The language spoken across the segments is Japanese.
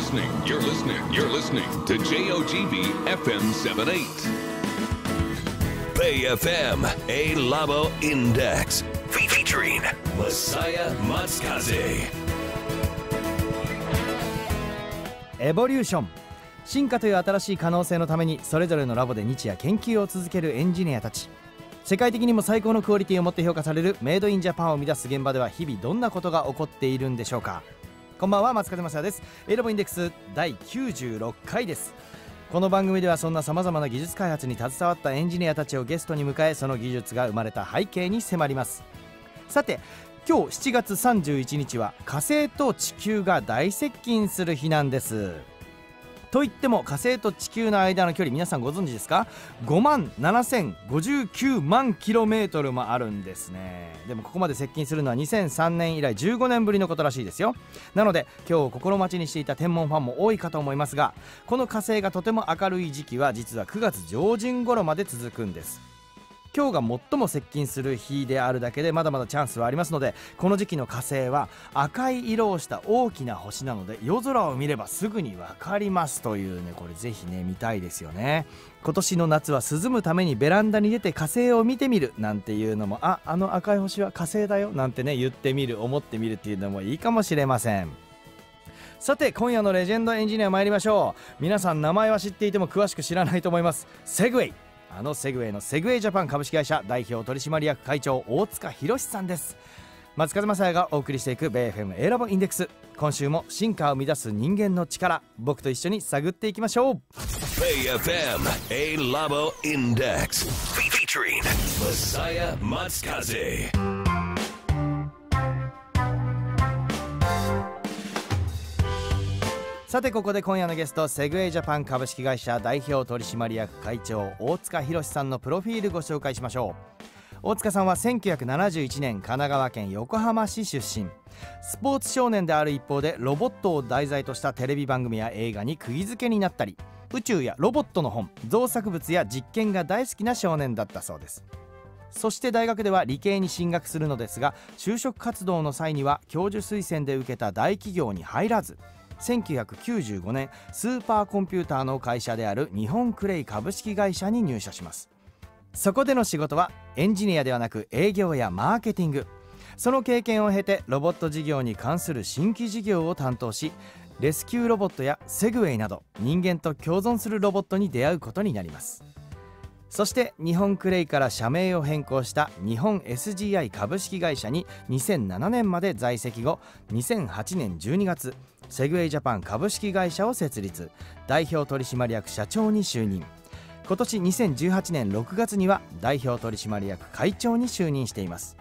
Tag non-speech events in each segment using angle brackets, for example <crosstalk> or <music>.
listening, you're listening, you're listening to JOGB FM 78. Bay FM, A Labo Index, featuring Messiah Matsukaze. エボリューション進化という新しい可能性のためにそれぞれのラボで日夜研究を続けるエンジニアたち世界的にも最高のクオリティを持って評価されるメイドインジャパンを生み出す現場では日々どんなことが起こっているんでしょうかこんばんは松風正也ですエロボインデックス第96回ですこの番組ではそんなさまざまな技術開発に携わったエンジニアたちをゲストに迎えその技術が生まれた背景に迫りますさて今日7月31日は火星と地球が大接近する日なんですといっても火星と地球の間の距離皆さんご存知ですか5万7059万キロメートルもあるんですねでもここまで接近するのは2003年以来15年ぶりのことらしいですよなので今日心待ちにしていた天文ファンも多いかと思いますがこの火星がとても明るい時期は実は9月上旬頃まで続くんです今日が最も接近する日であるだけでまだまだチャンスはありますのでこの時期の火星は赤い色をした大きな星なので夜空を見ればすぐに分かりますというねこれぜひね見たいですよね今年の夏は涼むためにベランダに出て火星を見てみるなんていうのもああの赤い星は火星だよなんてね言ってみる思ってみるっていうのもいいかもしれませんさて今夜のレジェンドエンジニア参りましょう皆さん名前は知っていても詳しく知らないと思いますセグウェイあのセグウェイのセグウェイジャパン株式会社代表取締役会長大塚宏さんです松風雅也がお送りしていく BFM エラボインデックス今週も進化を生み出す人間の力僕と一緒に探っていきましょう BFM エラボインデックス a t u i n g m a s さてここで今夜のゲストセグウェイジャパン株式会社代表取締役会長大塚博さんのプロフィールご紹介しましょう大塚さんは1971年神奈川県横浜市出身スポーツ少年である一方でロボットを題材としたテレビ番組や映画に釘付けになったり宇宙やロボットの本造作物や実験が大好きな少年だったそうですそして大学では理系に進学するのですが就職活動の際には教授推薦で受けた大企業に入らず1995年スーパーコンピューターの会社である日本クレイ株式会社に入社しますそこでの仕事はエンジニアではなく営業やマーケティングその経験を経てロボット事業に関する新規事業を担当しレスキューロボットやセグウェイなど人間と共存するロボットに出会うことになりますそして日本クレイから社名を変更した日本 SGI 株式会社に2007年まで在籍後2008年12月セグウェイジャパン株式会社を設立代表取締役社長に就任今年2018年6月には代表取締役会長に就任しています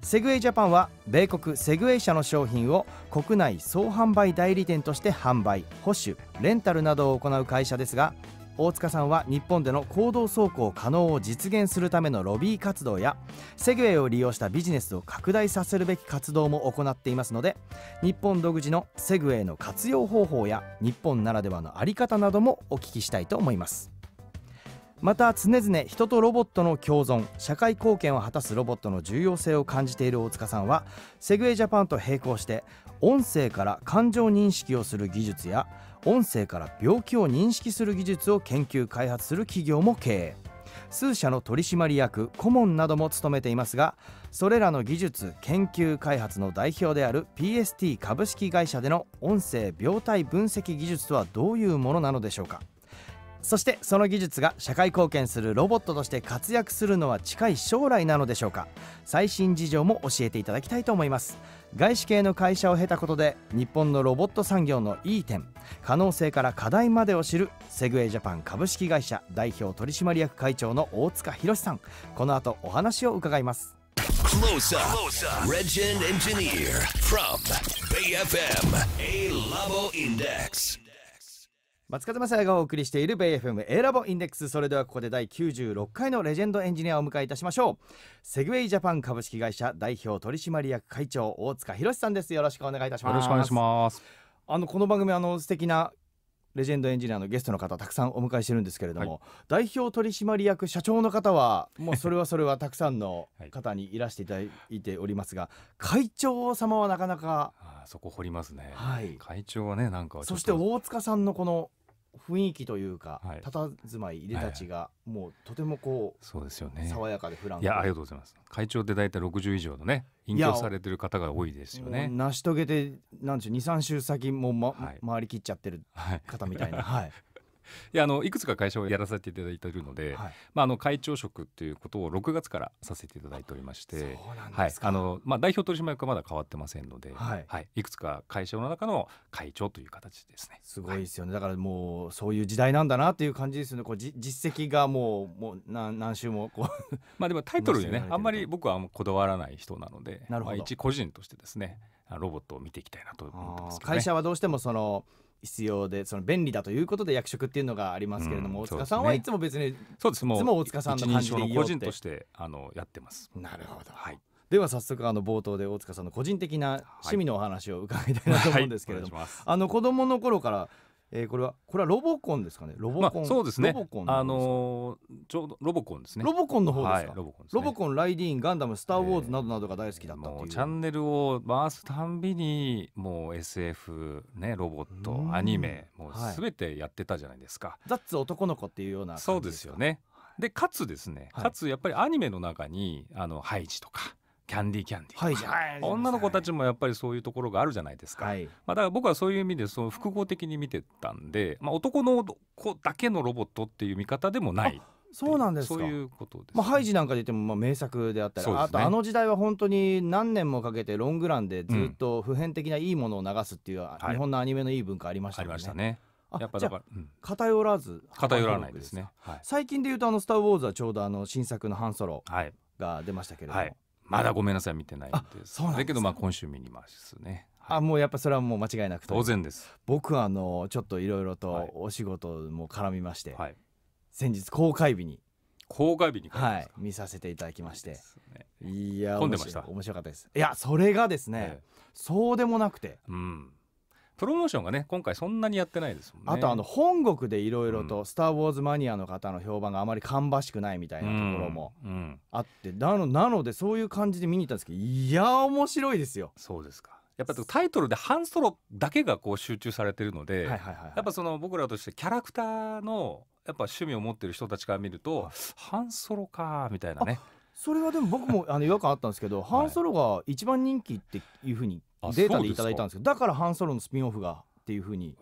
セグウェイジャパンは米国セグウェイ社の商品を国内総販売代理店として販売保守レンタルなどを行う会社ですが大塚さんは日本での行動走行可能を実現するためのロビー活動やセグウェイを利用したビジネスを拡大させるべき活動も行っていますので日本独自のセグウェイの活用方法や日本ならではの在り方などもお聞きしたいと思います。また常々人とロボットの共存社会貢献を果たすロボットの重要性を感じている大塚さんはセグウェイジャパンと並行して音声から感情認識をする技術や音声から病気を認識する技術を研究開発する企業も経営数社の取締役顧問なども務めていますがそれらの技術研究開発の代表である PST 株式会社での音声病態分析技術とはどういうものなのでしょうかそしてその技術が社会貢献するロボットとして活躍するのは近い将来なのでしょうか最新事情も教えていただきたいと思います外資系の会社を経たことで日本のロボット産業のいい点可能性から課題までを知るセグウェイジャパン株式会社代表取締役会長の大塚博さんこの後お話を伺います Close up. from BFM A l Index. 松風正也がお送りしている BFM A ラボインデックスそれではここで第96回のレジェンドエンジニアをお迎えいたしましょうセグウェイジャパン株式会社代表取締役会長大塚博さんですよろしくお願いいたしますよろしくお願いしますあのこの番組あの素敵なレジェンドエンジニアのゲストの方たくさんお迎えしてるんですけれども、はい、代表取締役社長の方はもうそれはそれはたくさんの <laughs> 方にいらしていただいておりますが、はい、会長様はなかなかあそこ掘りますね、はい、会長はねなんかそして大塚さんのこの雰囲気というか、はい、佇まい、入れたちが、もうとてもこう、そうですよね。爽やかでフランク。いや、ありがとうございます。会長って大体60以上のね、隠居されてる方が多いですよね。成し遂げて、なんでしょう、2、3週先も、ま、はい、回りきっちゃってる方みたいな。はいいやあのいくつか会社をやらせていただいているので、はい、まああの会長職ということを6月からさせていただいておりまして、あのまあ代表取締役はまだ変わってませんので、はい、はい、いくつか会社の中の会長という形ですね。すごいですよね。だからもうそういう時代なんだなっていう感じですよね。こうじ実績がもうもう何何週もこう <laughs> まあでもタイトルにねあんまり僕はこだわらない人なので、なるほど。まあ、一個人としてですね、ロボットを見ていきたいなと思ってます、ね、会社はどうしてもその必要でその便利だということで役職っていうのがありますけれども、うんね、大塚さんはいつも別にそうですもういつも大塚さんの感じでいいよ個人としてあのやってます。なるほど、はい、では早速あの冒頭で大塚さんの個人的な趣味のお話を伺いたいなと思うんですけれども、はいはい、あの子供の頃からえー、これはこれはロボコンですかね。ロボコン。まあ、そうですね。ロボコンあのー、ちょうどロボコンですね。ロボコンの方ですか。はい、ロボコン、ね、ロボコンライディーン、ガンダム、スターウォーズなどなどが大好きだったっ、えー、チャンネルを回すたんびにもう SF ねロボットアニメもうすべてやってたじゃないですか。ザッツ男の子っていうようなそうですよね。でかつですね、かつやっぱりアニメの中にあのハイジとか。キャンディーキャンディー、はいはい、女の子たちもやっぱりそういうところがあるじゃないですか、はい、まあ、だから僕はそういう意味でその複合的に見てたんで、まあ、男の子だけのロボットっていう見方でもないそうなんですそういうことです、ね、まあ、ハイジなんかで言ってもまあ名作であったり、ね、あとあの時代は本当に何年もかけてロングランでずっと普遍的ないいものを流すっていう、うん、日本のアニメのいい文化ありましたね。ありましたね。やっぱだから、偏らず偏らないですね、はい、最近で言うとあの「スター・ウォーズ」はちょうどあの新作の「ハンソロ」が出ましたけれども、はいはいまだごめんなさい見てないんでそうなんだけどまあ今週見にますねあもうやっぱそれはもう間違いなく当然です僕はあのちょっといろいろとお仕事も絡みまして、はい、先日公開日に公開日にはい見させていただきまして、ね、いや混んでました面白かったですいやそれがですね、ええ、そうでもなくて、うん、プロモーションがね今回そんなにやってないですもんねあとあの本国でいろいろと「スター・ウォーズ」マニアの方の評判があまり芳しくないみたいなところもあって、うんうん、なのなのでそういう感じで見に行ったんですけどいや面白いですよそうですかやっぱタイトルで半ソロだけがこう集中されてるので、はいはいはいはい、やっぱその僕らとしてキャラクターのやっぱ趣味を持ってる人たちから見ると半ソロかみたいなねそれはでも僕もあの違和感あったんですけど、<laughs> はい、半ソロが一番人気っていうふうにデータでいただいたんですけどだから半ソロのスピンオフがっていうふうに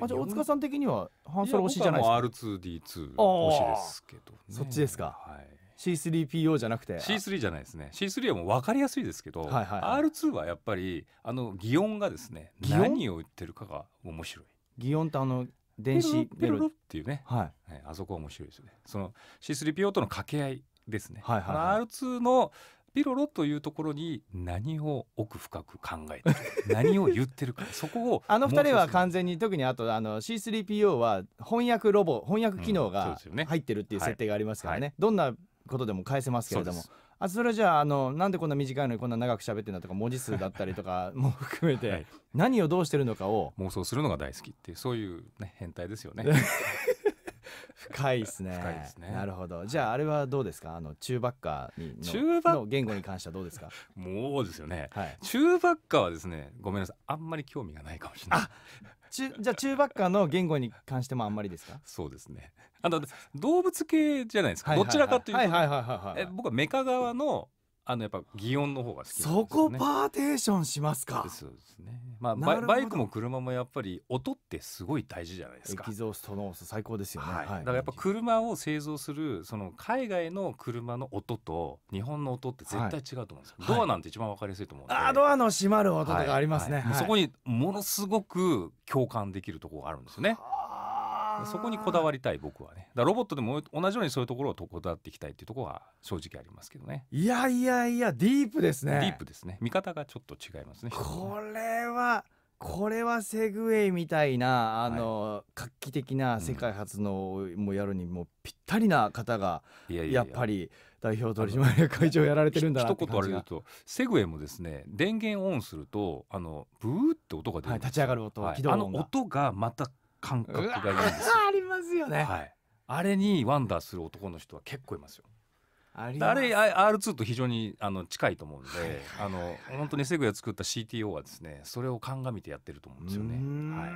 あじゃあ大塚さん的には半ソロ推しじゃないですか R2D2 推しですけど、ね、そっちですか、はい、C3PO じゃなくて C3 じゃないですね C3 はもう分かりやすいですけど、はいはいはい、R2 はやっぱりあの擬音がですね何を言ってるかが面白い擬音ってあの電子ベロっていうね、はい、はい、あそこ面白いですよねその C3PO との掛け合いですね、はいはいはい、R2 のピロロというところに何を奥深く考えてる何を言ってるかそこを <laughs> あの二人は完全に特にあとあの C3PO は翻訳ロボ翻訳機能が入ってるっていう設定がありますからねうんはい、どんなことでも返せますけれども。あそれじゃああのなんでこんな短いのにこんな長く喋ってんだとか文字数だったりとか <laughs> も含めて、はい、何をどうしてるのかを妄想するのが大好きっていうそういう、ね、変態ですよね <laughs> 深いですね。深いですね。なるほど。じゃああれはどうですか。あの中ばっかに中ばの言語に関してはどうですか。もうですよね。はい、中ッカーはですね、ごめんなさい。あんまり興味がないかもしれない。中じゃあ中ばっかの言語に関してもあんまりですか。そうですね。あの動物系じゃないですか。どちらかというと、え僕はメカ側のあのやっぱ擬音の方が好き、ね、そこパーテーションしますか。そうですね。まあバイクも車もやっぱり音ってすごい大事じゃないですか。エキゾーストの最高ですよね。はい。だからやっぱ車を製造するその海外の車の音と日本の音って絶対違うと思うんですよ。はい、ドアなんて一番わかりやすいと思うんで。あドアの閉まる音とかありますね。はいはい、そこにものすごく共感できるところがあるんですね。はあそこにこだわりたい僕はねだロボットでも同じようにそういうところをこだわっていきたいっていうところは正直ありますけどねいやいやいやディープですねディープですね見方がちょっと違いますねこれはこれはセグウェイみたいなあの、はい、画期的な世界初のもうやるにもぴったりな方がやっぱり代表取締役会長やられてるんだなって感じが一言あるとセグウェイもですね電源オンするとあのブーって音が出る、はい、立ち上がる音、はい、あの音がまた感覚がいいんです <laughs> ありますよね。はい。あれにワンダーする男の人は結構いますよ。あれ R2 と非常にあの近いと思うんで、はいはいはいあの本当にセグウ作った CTO はですねそれを鑑みてやってると思うんですよね。はい、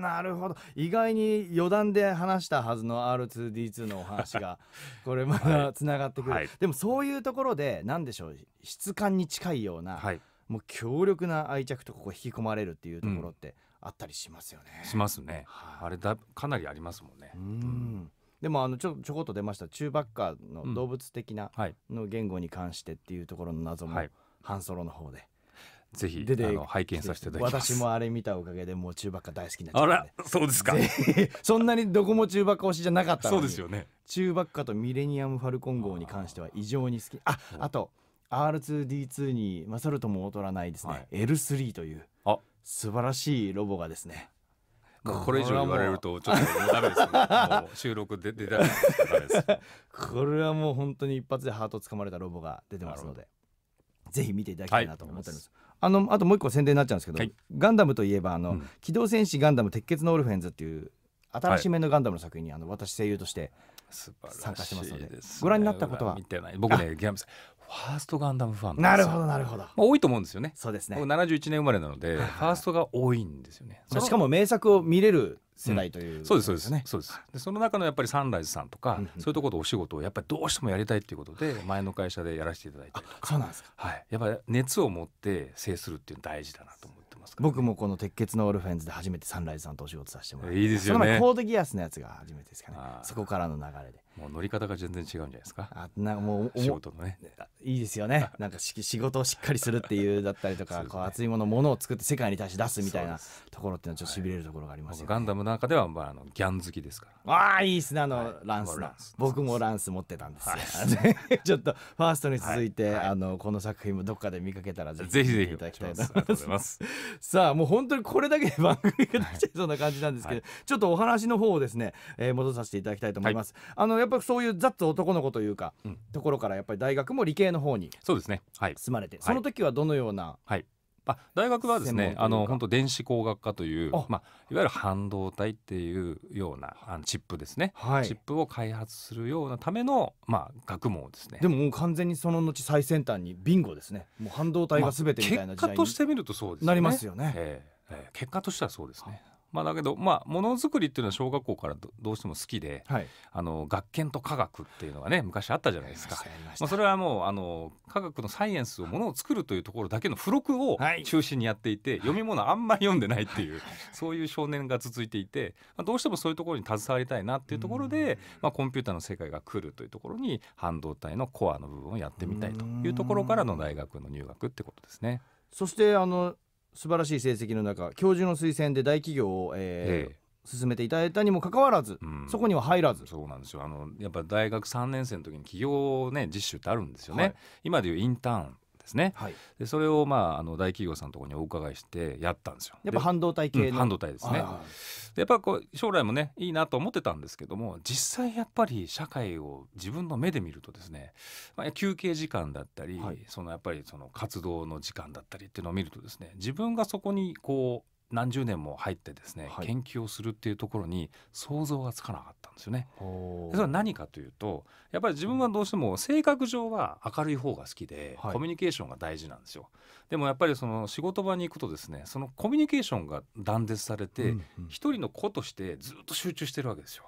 なるほど意外に余談で話したはずの R2D2 のお話が <laughs> これまだつながってくる、はい、でもそういうところで何でしょう質感に近いような、はい、もう強力な愛着とここ引き込まれるっていうところって。うんあったりしますよね。しますね。はあれだかなりありますもんね。うん。でもあのちょちょこっと出ました中ばっかの動物的なの言語に関してっていうところの謎も、はい、半ソロの方で。ぜひでで拝見させていただきます私もあれ見たおかげでもう中ばっか大好きになっちゃったあらそうですかそんなにどこも中ばっか推しじゃなかったそうですよね中ばっかとミレニアム・ファルコン号に関しては異常に好きああと R2D2 に勝るとも劣らないですね、はい、L3 というあ素晴らしいロボがですねこれ以上言われるとちょっとダメです、ね、収録で出たですこれはもう本当に一発でハート掴まれたロボが出てますのでぜひ見ていただきたいなと思っております、はいあのあともう一個宣伝になっちゃうんですけど、はい、ガンダムといえばあの、うん、機動戦士ガンダム鉄血のオルフェンズ」っていう新しめのガンダムの作品に、はい、あの私声優として参加してますので、ね、ご覧になったことは見てない僕ねギャムファーストガンダムファンなるほどなるほど、まあ、多いと思うんですよねそうですね71年生まれなので、ファーストが多いんですよね、しかも名作を見れる世代という、うん、そうですそうですねそうですでその中のやっぱりサンライズさんとか、そういうところお仕事をやっぱりどうしてもやりたいっていうことで前の会社でやらせていただいてそうなんですかはいやっぱり熱を持って制するっていうの大事だなと思ってます、ね、僕もこの鉄血のオルフェンズで初めてサンライズさんとお仕事させてもらっていいですよねその前コードギアスのやつが初めてですかねそこからの流れでもう乗り方が全然違うんじゃないですか。あなんかもう仕事のねいいですよね。なんかし仕事をしっかりするっていうだったりとか、<laughs> ね、こう熱いものものを作って世界に対して出すみたいなところっていうのはちょっとしびれるところがありますよね、はい、ガンダムの中ではまああのギャン好きですから。ああいいっすねあの、はい、ランスの僕もランス持ってたんですよ。はい、<laughs> ちょっとファーストに続いて、あのこの作品もどっかで見かけたらぜひぜひいただきたいと思います。<laughs> さあもう本当にこれだけで番組が出ちゃいそうな感じなんですけど、ちょっとお話の方をですね、えー、戻させていただきたいと思います。あのやっぱりそういうザ男の子というか、うん、ところからやっぱり大学も理系の方にそうですね、はい、住まれて、その時はどのような、はい、あ大学はですねあの本当電子工学科という、まあ、いわゆる半導体っていうようなあのチップですね、はい、チップを開発するようなための、まあ、学問ですねでももう完全にその後最先端にビンゴですねもう半導体が全てみたいな時代に、まあ、結果として見るとそうですねなりますよね、えーえー、結果としてはそうですねまあ、だけど、まあ、ものづくりっていうのは小学校からどうしても好きで、はい、あの学研と科学っていうのがね昔あったじゃないですかまあ、それはもうあの科学のサイエンスをものを作るというところだけの付録を中心にやっていて、はい、読み物あんまり読んでないっていう、はい、そういう少年が続いていて、まあ、どうしてもそういうところに携わりたいなっていうところで、まあ、コンピューターの世界が来るというところに半導体のコアの部分をやってみたいというところからの大学の入学ってことですね。そしてあの素晴らしい成績の中教授の推薦で大企業を、えー、ええ進めていただいたにもかかわらず、うん、そこには入らずそうなんですよあのやっぱ大学3年生の時に起業ね実習ってあるんですよね、はい、今でいうインターンですね、はい、でそれを、まあ、あの大企業さんのところにお伺いしてやったんですよやっぱ半導体系、うん、半導体ですねでやっぱこう将来もねいいなと思ってたんですけども実際やっぱり社会を自分の目で見るとですね、まあ、休憩時間だったり、はい、そのやっぱりその活動の時間だったりっていうのを見るとですね自分がそこにこう何十年も入ってですね、はい、研究をするっていうところに想像がつかなかったんですよね。それは何かというとやっぱり自分はどうしても性格上は明るい方が好きで、はい、コミュニケーションが大事なんですよ。でもやっぱりその仕事場に行くとですねそのコミュニケーションが断絶されて、うんうん、人の子としてずっと集中してるわけですよ。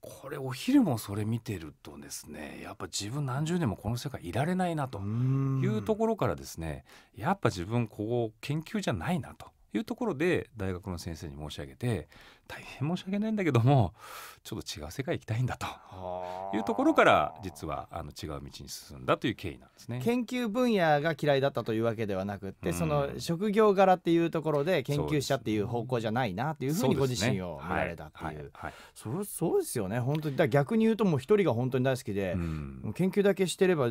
これお昼もそれ見てるとですねやっぱ自分何十年もこの世界いられないなというところからですねやっぱ自分ここ研究じゃないなと。いうところで大学の先生に申し上げて大変申し訳ないんだけどもちょっと違う世界行きたいんだというところから実はあの違う道に進んだという経緯なんですね研究分野が嫌いだったというわけではなくて、うん、その職業柄っていうところで研究者っていう方向じゃないなっていうふうにご自身を見られたっていう、はいはいはい、そうですよね本当にだ逆に言うともう一人が本当に大好きで、うん、研究だけしてれば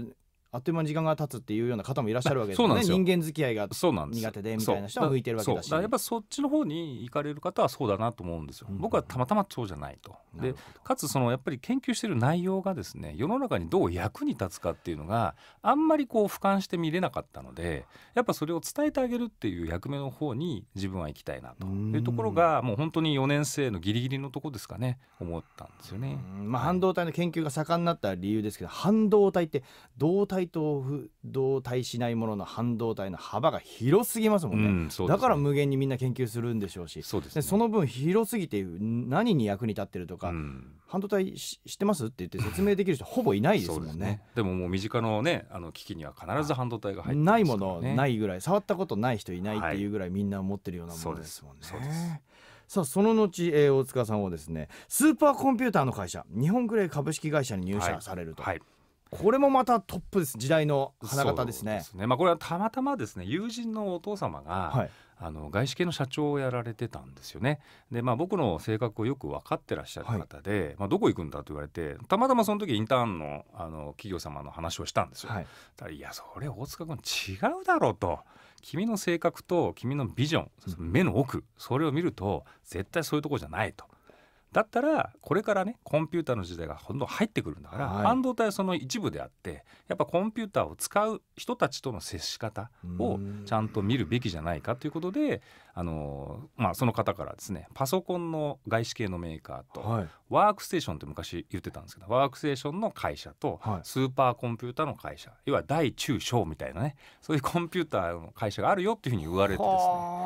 あっという間に時間が経つっていうような方もいらっしゃるわけですよね人間付き合いが苦手でみたいな人は向いてるわけだしやっぱそっちの方に行かれる方はそうだなと思うんですよ、うん、僕はたまたまそうじゃないとでかつそのやっぱり研究してる内容がですね世の中にどう役に立つかっていうのがあんまりこう俯瞰して見れなかったのでやっぱそれを伝えてあげるっていう役目の方に自分は行きたいなというところがもう本当に4年生のギリギリのとこですかね思ったんですよね、まあ、半導体の研究が盛んになった理由ですけど半導体って導体体と動体しないものの半導体の幅が広すぎますもんねうんね、だから無限にみんな研究するんでしょうしそ、ね、その分広すぎて何に役に立ってるとか、うん、半導体知ってますって言って説明できる人 <laughs> ほぼいないですもんねね、でももう身近のねあの機器には必ず半導体が入ってないものないぐらい触ったことない人いないっていうぐらいみんな持ってるようなものですもんね。はいさあその後、えー、大塚さんはですねスーパーコンピューターの会社日本クレー株式会社に入社されると、はいはい、これもまたトップです時代の花形ですね。すねまあ、これはたまたまですね友人のお父様が、はい、あの外資系の社長をやられてたんですよね。で、まあ、僕の性格をよく分かってらっしゃる方で、はい、まあ、どこ行くんだと言われてたまたまその時インターンのあの企業様の話をしたんですよ。はい、だいやそれ大塚君違うだろうと。君の性格と君のビジョン目の奥それを見ると絶対そういうとこじゃないと。だったらこれからねコンピューターの時代がどんどん入ってくるんだから、はい、半導体はその一部であってやっぱコンピューターを使う人たちとの接し方をちゃんと見るべきじゃないかということであのまあ、その方からですねパソコンの外資系のメーカーと、はい、ワークステーションって昔言ってたんですけどワークステーションの会社と、はい、スーパーコンピューターの会社要は大中小みたいなねそういうコンピューターの会社があるよっていうふうに言われてです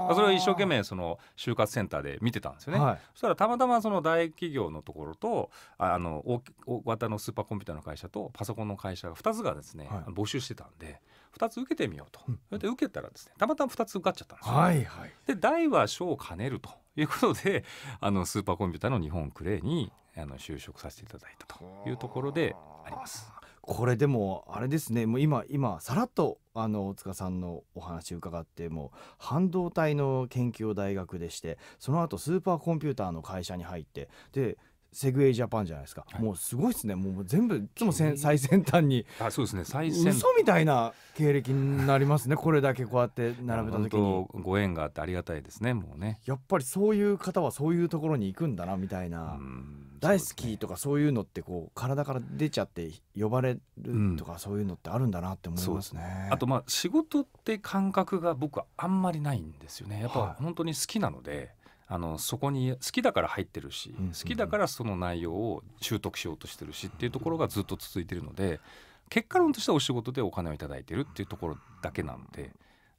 ねそれを一生懸命その就活センターで見てたんですよね。はい、そしたらたまたまその大企業のところとあの大型のスーパーコンピューターの会社とパソコンの会社が2つがですね、募集してたんで。2つ受けてみようと、うん、で受けたらですねたまたま2つ受かっちゃったんですよ。はいはい、で大は小を兼ねるということであのスーパーコンピューターの日本クレイにあの就職させていただいたというところであります。これでもあれですねもう今今さらっとあの大塚さんのお話伺っても半導体の研究を大学でしてその後スーパーコンピューターの会社に入ってでセグウェイジャパンじゃないですか、はい、もうすごいですねもう全部いつも最先端にあそうですね最先端嘘みたいな経歴になりますねこれだけこうやって並べた時にご縁があってありがたいですねもうねやっぱりそういう方はそういうところに行くんだなみたいな、ね、大好きとかそういうのってこう体から出ちゃって呼ばれるとか、そういうのってあるんだなって思いますね、あとまあ仕事って感覚が僕はあんまりないんですよねやっぱ本当に好きなので、はいあのそこに好きだから入ってるし、うんうん、好きだからその内容を習得しようとしてるしっていうところがずっと続いてるので結果論としてはお仕事でお金を頂いてるっていうところだけなので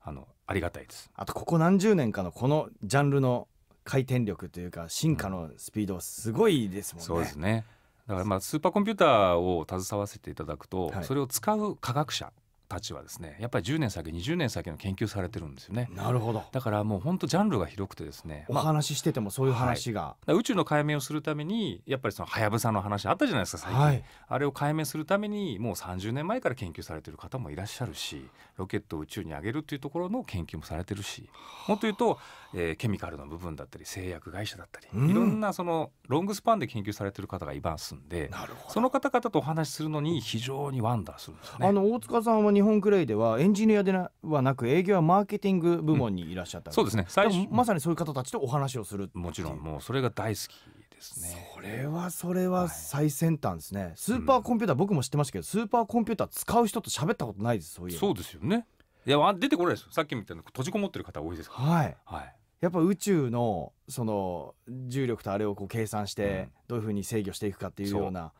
あのありがたいですあとここ何十年かのこのジャンルの回転力というか進化のスピードすごいですもんね。そうですねだからまあスーパーコンピューターを携わせていただくと、はい、それを使う科学者たちはですねやっぱり10年先20年先の研究されてるんですよねなるほどだからもう本当ジャンルが広くてですねお話ししててもそういう話が、はい、宇宙の解明をするためにやっぱりそのはやぶさの話あったじゃないですか最近、はい、あれを解明するためにもう30年前から研究されてる方もいらっしゃるしロケットを宇宙に上げるっていうところの研究もされてるしもっと言うとえー、ケミカルの部分だったり製薬会社だったり、うん、いろんなそのロングスパンで研究されてる方がいますんでその方々とお話しするのに非常にワンダーするんです、ね、あの大塚さんは日本クレイではエンジニアではなく営業はマーケティング部門にいらっしゃった、うん、そうですね最初まさにそういう方たちとお話をするもちろんもうそれが大好きですねそれはそれは最先端ですね、はい、スーパーコンピューター、僕も知ってましたけどスーパーコンピューター使う人と喋ったことないですそういうそうですよねいや出てこないですさっきみたいな閉じこもってる方多いですからはい、はいやっぱ宇宙のその重力とあれをこう計算してどういうふうに制御していくかっていうような、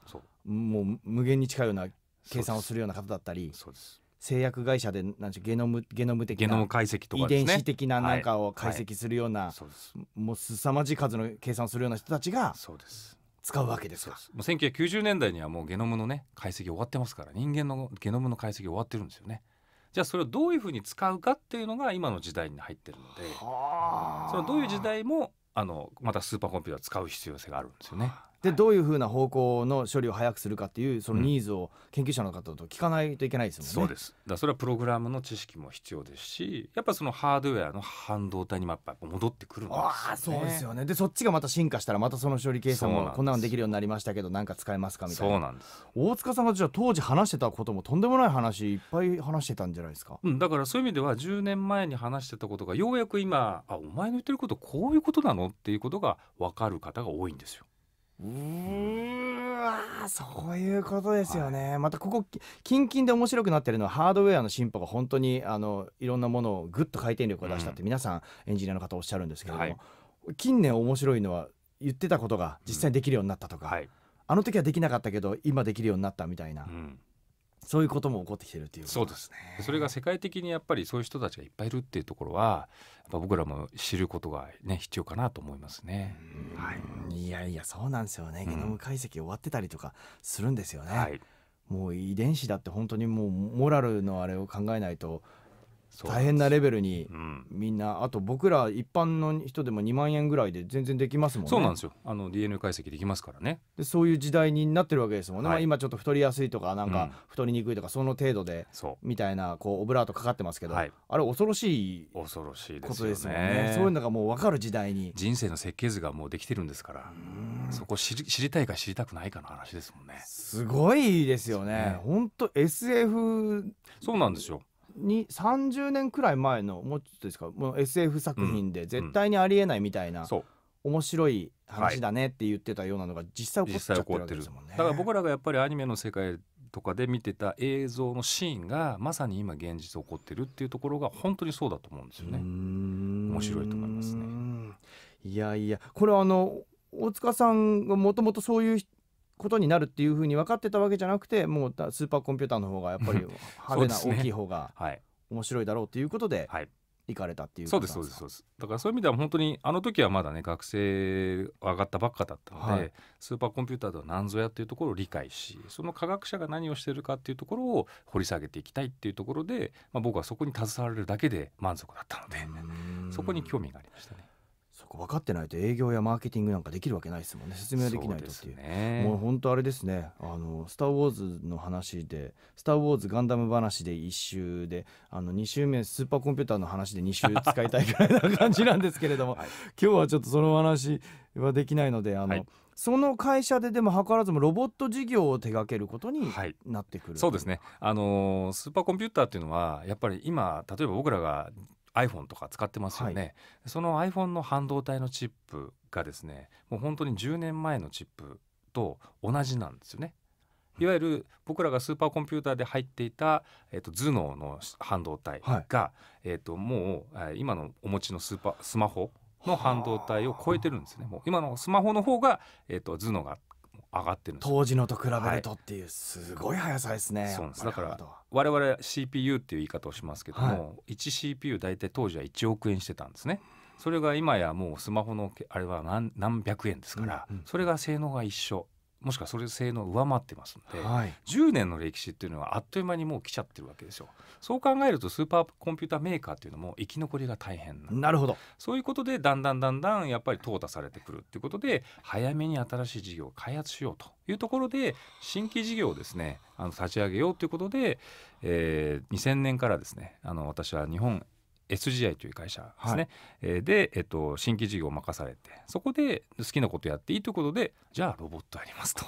もう無限に近いような計算をするような方だったり製薬会社でなんでしょうゲノムゲノム的なゲノム解析とか、遺伝子的な何かを解析するような、もう凄まじい数の計算をするような人たちが使うわけですかもう1990年代にはもうゲノムのね解析終わってますから人間のゲノムの解析終わってるんですよね。じゃあそれをどういうふうに使うかっていうのが今の時代に入ってるのでそのどういう時代もあのまたスーパーコンピューター使う必要性があるんですよね。で、どういうふうな方向の処理を早くするかっていうそのニーズを研究者の方と聞かないといけないですもんね。そうですだそれはプログラムの知識も必要ですしやっぱそのハードウェアの半導体にもやっぱ戻ってくるんですよ、ね、あそうですよねでそっちがまた進化したらまたその処理計算もこんなのできるようになりましたけど何か使えますかみたいなそうなんです大塚さんがじゃあ当時話してたこともとんでもない話いっぱい話してたんじゃないですか、うん、だからそういう意味では10年前に話してたことがようやく今あお前の言ってることこういうことなのっていうことが分かる方が多いんですよ。うわそういうことですよね、はい、またここキンキンで面白くなってるのはハードウェアの進歩が本当にあのいろんなものをぐっと回転力を出したって、皆さんエンジニアの方おっしゃるんですけれども、はい、近年面白いのは言ってたことが実際にできるようになったとか、うんはい、あの時はできなかったけど今できるようになったみたいな。うんそういうことも起こってきてるっていうそうですねそれが世界的にやっぱりそういう人たちがいっぱいいるっていうところはやっぱ僕らも知ることがね必要かなと思いますね、はい、いやいやそうなんですよねゲノム解析終わってたりとかするんですよね、はい、もう遺伝子だって本当にもうモラルのあれを考えないと大変なレベルに、ん、みんなあと僕ら一般の人でも2万円ぐらいで全然できますもんねそうなんですよあの DNA 解析できますからねでそういう時代になってるわけですもんね、はい、まあ、今ちょっと太りやすいとかなんか太りにくいとか、その程度でみたいなこうオブラートかかってますけど、はい、あれ恐ろしい恐ろしいことですよね、ね、そういうのがもう分かる時代に人生の設計図がもうできてるんですからそこ知り知りたいか知りたくないかの話ですもんねすごいですよね本当、ね、SF そうなんですよに30年くらい前のもうちょっとですかもう SF 作品で絶対にありえないみたいな、うんうん、面白い話だねって言ってたようなのが実際起こっちゃってるですもんね。だから僕らがやっぱりアニメの世界とかで見てた映像のシーンがまさに今現実起こってるっていうところが本当にそうだと思うんですよね。面白いと思いますね。いやいやこれあの大塚さんがもともとそういうことになるっていうふうに分かってたわけじゃなくてもうスーパーコンピューターの方がやっぱり派手な大きい方がはい、面白いだろうということで。はい行かれたっていうそうですそうですそうですだからそういう意味では本当にあの時はまだね学生上がったばっかだったので、はい、スーパーコンピューターとは何ぞやっていうところを理解しその科学者が何をしてるかっていうところを掘り下げていきたいっていうところで、まあ、僕はそこに携われるだけで満足だったのでそこに興味がありましたね。か分かってないと営業やマーケティングなんかできるわけないですもんね説明できないとっていう、ね、もう本当あれですね「あのスター・ウォーズ」の話で「スター・ウォーズガンダム話」で1周であの2周目スーパーコンピューターの話で2周使いたいぐらいな感じなんですけれども、はい、今日はちょっとその話はできないのであの、はいその会社ででも図らずもロボット事業を手掛けることになってくる、はい、そうですねあのスーパーコンピューターっていうのはやっぱり今例えば僕らが iPhone とか使ってますよね、はい、その iPhone の半導体のチップがですねもう本当に10年前のチップと同じなんですよね。いわゆる僕らがスーパーコンピューターで入っていた、えー、と頭脳の半導体が、はい、えー、ともう、え今のお持ちのスーパースマホの半導体を超えてるんですね。もう今のスマホの方が、えー、と頭脳が上がってるんです当時のと比べるとっていうすごい速さですね、はい、そうですだから我々 CPU っていう言い方をしますけども、はい、1CPU 大体当時は1億円してたんですねそれが今やもうスマホのあれは何何百円ですから、うんうん、それが性能が一緒もしくはそれ性能を上回ってますので、はい、10年の歴史っていうのはあっという間にもう来ちゃってるわけですよ。そう考えるとスーパーコンピューターメーカーっていうのも生き残りが大変なるほどそういうことでだんだんだんだんやっぱり淘汰されてくるっていうことで早めに新しい事業を開発しようというところで新規事業をですねあの立ち上げようということで、えー、2000年からですねあの私は日本 SGI という会社ですね、はい、で、えっと、新規事業を任されてそこで好きなことやっていいということでじゃあロボットやりますと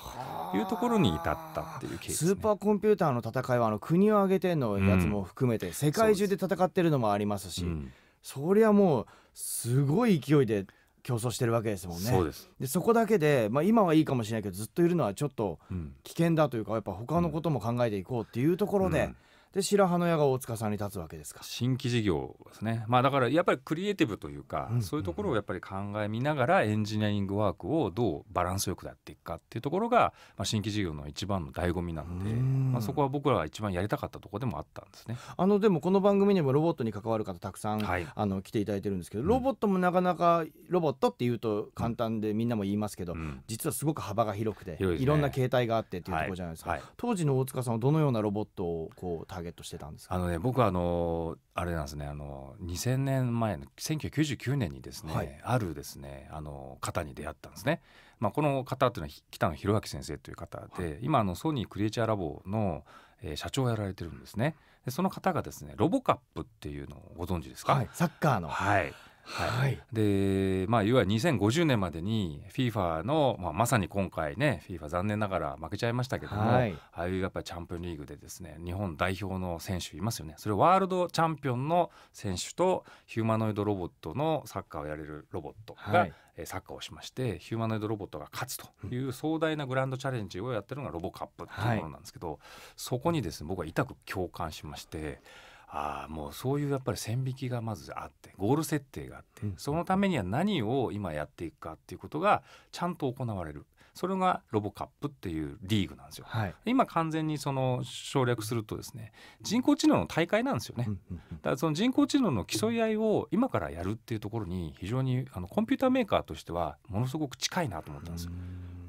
いうところに至ったっていうケース、ね、スーパーコンピューターの戦いはあの国を挙げてのやつも含めて、うん、世界中で戦ってるのもありますし、うん、そりゃもうすごい勢いで競争してるわけですもんね。そでそこだけで、まあ、今はいいかもしれないけどずっといるのはちょっと危険だというか、やっぱ他のことも考えていこうっていうところで。うんで白羽の矢が大塚さんに立つわけですか新規事業ですね、まあ、だからやっぱりクリエイティブというか、うんうんうん、そういうところをやっぱり考え見ながらエンジニアリングワークをどうバランスよくやっていくかっていうところが、まあ、新規事業の一番の醍醐味なんで、んまあ、そこは僕らが一番やりたかったところでもあったんですねあのでもこの番組にもロボットに関わる方たくさん、はい、あの来ていただいてるんですけどロボットもなかなかロボットっていうと簡単でみんなも言いますけど、うん、実はすごく幅が広くて、ね、いろんな形態があってっていうところじゃないですか、はいはい、当時の大塚さんはどのようなロボットをこうターゲゲットしてたんですあのね僕はあのあれなんですねあの2000年前の1999年にですね、はい、あるですねあの方に出会ったんですね。まあ、この方というのは北野弘明先生という方で、はい、今あのソニークリエイチャーラボの、えー、社長をやられてるんですね。でその方がですねロボカップっていうのをご存知ですか、はい、サッカーの、はい、はい、はい、でまあいわゆる2050年までに FIFA の、まあ、まさに今回ね FIFA 残念ながら負けちゃいましたけども、はい、ああいうやっぱりチャンピオンリーグでですね日本代表の選手いますよねそれワールドチャンピオンの選手とヒューマノイドロボットのサッカーをやれるロボットが、はいサッカーをしましてヒューマノイドロボットが勝つという壮大なグランドチャレンジをやってるのがロボカップっていうものなんですけど、はい、そこにですね僕は痛く共感しましてあもうそういうやっぱり線引きがまずあってゴール設定があって、そのためには何を今やっていくかっていうことがちゃんと行われるそれがロボカップっていうリーグなんですよ。はい、今完全にその省略するとですね人工知能の大会なんですよね。だからその人工知能の競い合いを今からやるっていうところに非常にあのコンピューターメーカーとしてはものすごく近いなと思ったんですよ。